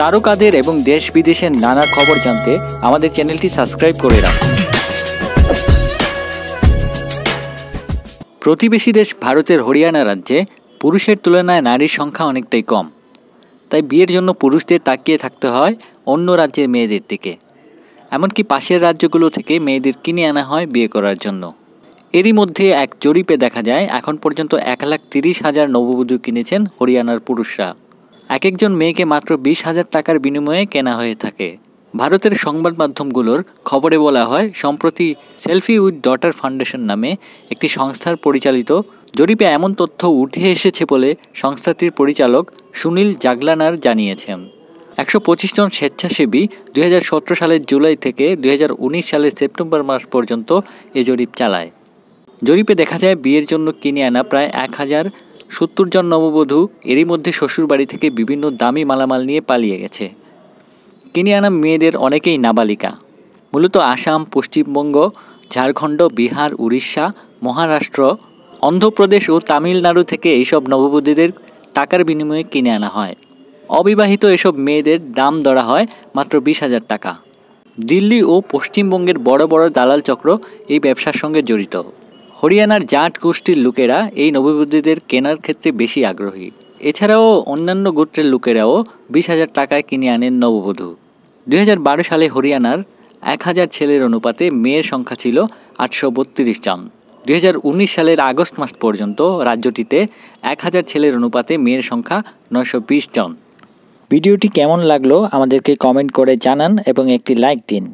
তারকাদের এবং দেশ বিদেশের নানা খবর জানতে আমাদের চ্যানেলটি সাবস্ক্রাইব করে রাখুন প্রতিবেশী দেশ ভারতের হরিয়ানা রাজ্যে পুরুষের তুলনায় নারীর সংখ্যা অনেকটাই কম তাই বিয়ের জন্য পুরুষদের তাকিয়ে থাকতে হয় অন্য রাজ্যের মেয়েদের দিকে এমনকি পাশের রাজ্যগুলো থেকে মেয়েদের কিনে আনা হয় বিয়ে করার জন্য এরই মধ্যে এক জরিপে দেখা যায় এখন পর্যন্ত এক লাখ তিরিশ হাজার নববধূ কিনেছেন হরিয়ানার পুরুষরা এক একজন মেয়েকে মাত্র বিশ হাজার টাকার বিনিময়ে কেনা হয়ে থাকে ভারতের সংবাদ মাধ্যমগুলোর খবরে বলা হয় সম্প্রতি সেলফি উইথ ডটার ফাউন্ডেশন নামে একটি সংস্থার পরিচালিত জরিপে এমন তথ্য উঠে এসেছে বলে সংস্থাটির পরিচালক সুনীল জাগলানার জানিয়েছেন একশো পঁচিশ জন স্বেচ্ছাসেবী দুই সালের জুলাই থেকে দুই সালের সেপ্টেম্বর মাস পর্যন্ত এ জরিপ চালায় জরিপে দেখা যায় বিয়ের জন্য কিনে আনা প্রায় এক হাজার সত্তর জন নববধূ এরই মধ্যে শ্বশুরবাড়ি থেকে বিভিন্ন দামি মালামাল নিয়ে পালিয়ে গেছে কেনিয়ানা মেয়েদের অনেকেই নাবালিকা মূলত আসাম পশ্চিমবঙ্গ ঝাড়খণ্ড বিহার উড়িষ্যা মহারাষ্ট্র অন্ধ্রপ্রদেশ ও তামিলনাড়ু থেকে এইসব নববধূদের টাকার বিনিময়ে কিনে আনা হয় অবিবাহিত এসব মেয়েদের দাম ধরা হয় মাত্র বিশ হাজার টাকা দিল্লি ও পশ্চিমবঙ্গের বড় বড় দালাল চক্র এই ব্যবসার সঙ্গে জড়িত হরিয়ানার জাট গোষ্ঠীর লোকেরা এই নবীবুদ্দিদের কেনার ক্ষেত্রে বেশি আগ্রহী এছাড়াও অন্যান্য গোত্রের লোকেরাও বিশ হাজার টাকায় কিনে আনেন নববধূ দুই সালে হরিয়ানার এক হাজার ছেলের অনুপাতে মেয়ের সংখ্যা ছিল আটশো বত্রিশ জন দুই সালের আগস্ট মাস পর্যন্ত রাজ্যটিতে এক হাজার ছেলের অনুপাতে মেয়ের সংখ্যা নয়শো বিশ জন ভিডিওটি কেমন লাগলো আমাদেরকে কমেন্ট করে জানান এবং একটি লাইক দিন